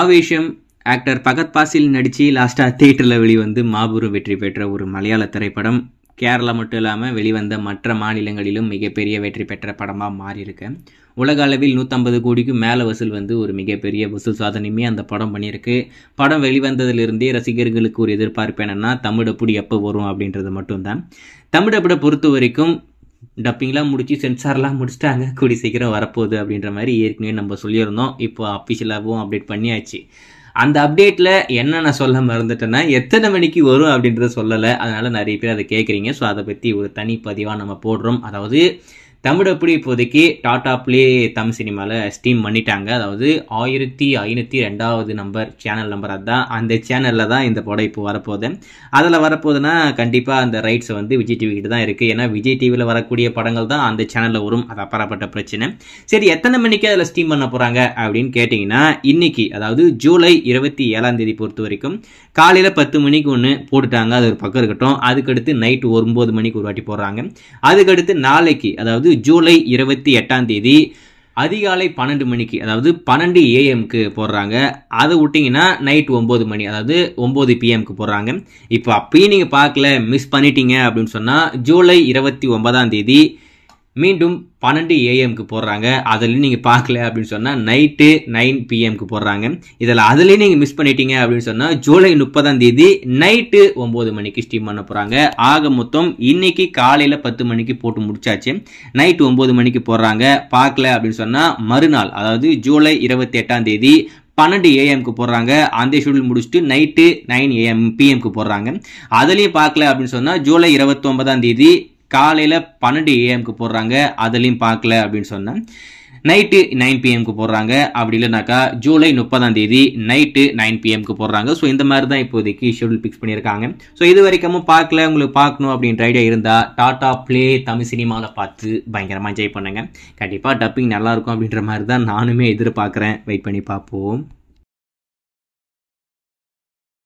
ஆவேஷம் actor Bhagat Fazil நடித்து லாஸ்ட்டாக தியேட்டரில் வெளிவந்து மாபெரும் வெற்றி பெற்ற ஒரு மலையாள திரைப்படம் கேரளா மட்டும் இல்லாமல் வெளிவந்த மற்ற மாநிலங்களிலும் மிகப்பெரிய வெற்றி பெற்ற படமாக மாறியிருக்கு உலக அளவில் நூற்றம்பது கோடிக்கும் மேலே வசூல் வந்து ஒரு மிகப்பெரிய வசூல் சாதனையுமே அந்த படம் பண்ணியிருக்கு படம் வெளிவந்ததிலிருந்தே ரசிகர்களுக்கு ஒரு எதிர்பார்ப்பு என்னென்னா தமிழ் அப்படி எப்போ வரும் அப்படின்றது மட்டும்தான் தமிழ் அப்படி பொறுத்த வரைக்கும் டப்பிங்லாம் முடிச்சு சென்சார்லாம் முடிச்சுட்டாங்க கூடி சீக்கிரம் வரப்போகுது அப்படின்ற மாதிரி ஏற்கனவே நம்ம சொல்லியிருந்தோம் இப்போ அஃபிஷியலாகவும் அப்டேட் பண்ணியாச்சு அந்த அப்டேட்டில் என்ன நான் சொல்ல மறந்துட்டேன்னா எத்தனை மணிக்கு வரும் அப்படின்றத சொல்லலை அதனால் நிறைய பேர் அதை கேட்குறீங்க ஸோ அதை பற்றி ஒரு தனி பதிவாக நம்ம போடுறோம் அதாவது தமிழ் அப்படி இப்போதைக்கு டாடா பிளே தமிழ் சினிமாவில் ஸ்டீம் பண்ணிட்டாங்க அதாவது ஆயிரத்தி ஐநூற்றி ரெண்டாவது நம்பர் சேனல் நம்பர் அதுதான் அந்த சேனலில் தான் இந்த படம் இப்போ வரப்போகுது அதில் வரப்போகுதுன்னா கண்டிப்பாக அந்த ரைட்ஸ் வந்து விஜய் டிவி கிட்ட தான் இருக்குது ஏன்னா விஜய் டிவியில் வரக்கூடிய படங்கள் தான் அந்த சேனலில் வரும் அது அப்பறப்பட்ட பிரச்சனை சரி எத்தனை மணிக்கு அதில் ஸ்டீம் பண்ண போகிறாங்க அப்படின்னு கேட்டிங்கன்னா இன்றைக்கி அதாவது ஜூலை இருபத்தி ஏழாம் தேதி பொறுத்த வரைக்கும் காலையில் பத்து மணிக்கு ஒன்று போட்டுட்டாங்க அது ஒரு பக்கம் இருக்கட்டும் அதுக்கடுத்து நைட்டு ஒம்பது மணிக்கு ஒரு வாட்டி போடுறாங்க அதுக்கடுத்து நாளைக்கு அதாவது ஜூலை இருபத்தி எட்டாம் தேதி அதிகாலை பன்னெண்டு மணிக்கு அதாவது பன்னெண்டு ஏஎம்க்கு போடுறாங்க அதை விட்டிங்கன்னா நைட் ஒம்பது மணி அதாவது ஒம்பது பிஎம்க்கு போடுறாங்க இப்போ அப்பயும் நீங்கள் பார்க்கல மிஸ் பண்ணிட்டீங்க அப்படின்னு சொன்னால் ஜூலை இருபத்தி ஒன்பதாம் தேதி மீண்டும் பன்னெண்டு ஏஎம்க்கு போடுறாங்க அதுலேயும் நீங்கள் பார்க்கல அப்படின்னு சொன்னால் நைட்டு நைன் பிஎம்க்கு போடுறாங்க இதில் அதுலேயும் நீங்கள் மிஸ் பண்ணிட்டீங்க அப்படின்னு சொன்னால் ஜூலை முப்பதாம் தேதி நைட்டு ஒம்பது மணிக்கு ஸ்டீம் பண்ண போகிறாங்க ஆக மொத்தம் இன்னைக்கு காலையில் பத்து மணிக்கு போட்டு முடிச்சாச்சு நைட்டு ஒம்பது மணிக்கு போடுறாங்க பார்க்கல அப்படின்னு சொன்னால் மறுநாள் அதாவது ஜூலை இருபத்தி எட்டாம் தேதி பன்னெண்டு ஏஎம்க்கு போடுறாங்க அந்த ஷெடியூல் முடிச்சுட்டு நைட்டு நைன் ஏஎம் பிஎம்க்கு போடுறாங்க அதுலேயும் பார்க்கல அப்படின்னு சொன்னால் ஜூலை இருபத்தொன்பதாம் தேதி காலையில் பன்னெண்டு ஏஎம்க்கு போடுறாங்க அதுலேயும் பார்க்கல அப்படின்னு சொன்னேன் நைட்டு நைன் பிஎம்க்கு போடுறாங்க அப்படி இல்லைனாக்கா ஜூலை முப்பதாம் தேதி நைட்டு நைன் பிஎம்க்கு போடுறாங்க ஸோ இந்த மாதிரி தான் இப்போதைக்கு ஷெடியூல் ஃபிக்ஸ் பண்ணியிருக்காங்க ஸோ இது வரைக்கும் பார்க்கல உங்களுக்கு பார்க்கணும் அப்படின்ற ஐடியா இருந்தால் டாட்டா ப்ளே தமிழ் சினிமாவில் பார்த்து பயங்கரமாக என்ஜாய் பண்ணுங்கள் கண்டிப்பாக டப்பிங் நல்லாயிருக்கும் அப்படின்ற மாதிரி தான் நானுமே எதிர்பார்க்குறேன் வெயிட் பண்ணி பார்ப்போம்